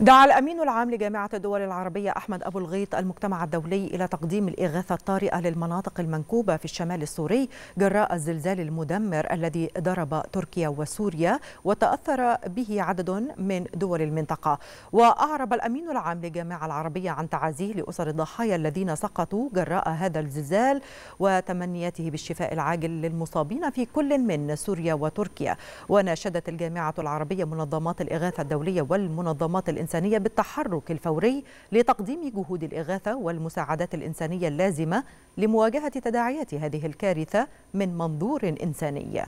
دعا الأمين العام لجامعة الدول العربية أحمد أبو الغيط المجتمع الدولي إلى تقديم الإغاثة الطارئة للمناطق المنكوبة في الشمال السوري جراء الزلزال المدمر الذي ضرب تركيا وسوريا وتأثر به عدد من دول المنطقة وأعرب الأمين العام لجامعة العربية عن تعازيه لأسر الضحايا الذين سقطوا جراء هذا الزلزال وتمنياته بالشفاء العاجل للمصابين في كل من سوريا وتركيا وناشدت الجامعة العربية منظمات الإغاثة الدولية والمنظمات الإنسانية الإنسانية بالتحرك الفوري لتقديم جهود الإغاثة والمساعدات الإنسانية اللازمة لمواجهة تداعيات هذه الكارثة من منظور إنساني